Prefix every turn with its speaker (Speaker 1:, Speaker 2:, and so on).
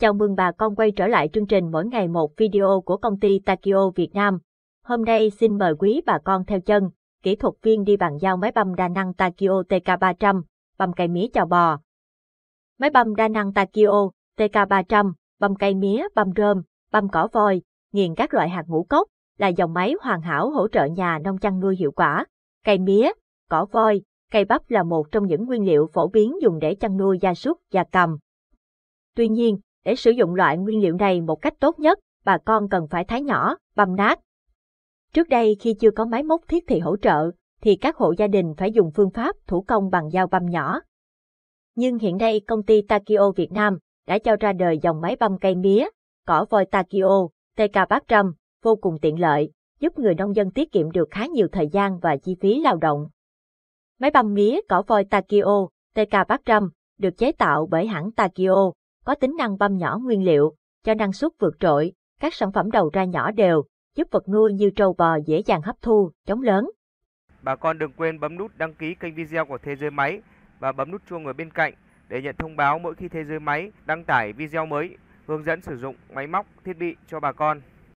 Speaker 1: Chào mừng bà con quay trở lại chương trình mỗi ngày một video của công ty Takio Việt Nam. Hôm nay xin mời quý bà con theo chân, kỹ thuật viên đi bàn giao máy băm đa năng Takio TK300, băm cây mía chào bò. Máy băm đa năng Takio TK300, băm cây mía, băm rơm, băm cỏ voi, nghiền các loại hạt ngũ cốc, là dòng máy hoàn hảo hỗ trợ nhà nông chăn nuôi hiệu quả. Cây mía, cỏ voi, cây bắp là một trong những nguyên liệu phổ biến dùng để chăn nuôi gia súc, gia cầm. Tuy nhiên, để sử dụng loại nguyên liệu này một cách tốt nhất, bà con cần phải thái nhỏ, băm nát. Trước đây khi chưa có máy móc thiết thì hỗ trợ, thì các hộ gia đình phải dùng phương pháp thủ công bằng dao băm nhỏ. Nhưng hiện nay công ty Takio Việt Nam đã cho ra đời dòng máy băm cây mía, cỏ voi Takio, TK300, vô cùng tiện lợi, giúp người nông dân tiết kiệm được khá nhiều thời gian và chi phí lao động. Máy băm mía cỏ voi Takio, TK300, được chế tạo bởi hãng Takio, có tính năng băm nhỏ nguyên liệu, cho năng suất vượt trội, các sản phẩm đầu ra nhỏ đều, giúp vật nuôi như trâu bò dễ dàng hấp thu, chống lớn.
Speaker 2: Bà con đừng quên bấm nút đăng ký kênh video của Thế giới máy và bấm nút chuông ở bên cạnh để nhận thông báo mỗi khi Thế giới máy đăng tải video mới, hướng dẫn sử dụng máy móc, thiết bị cho bà con.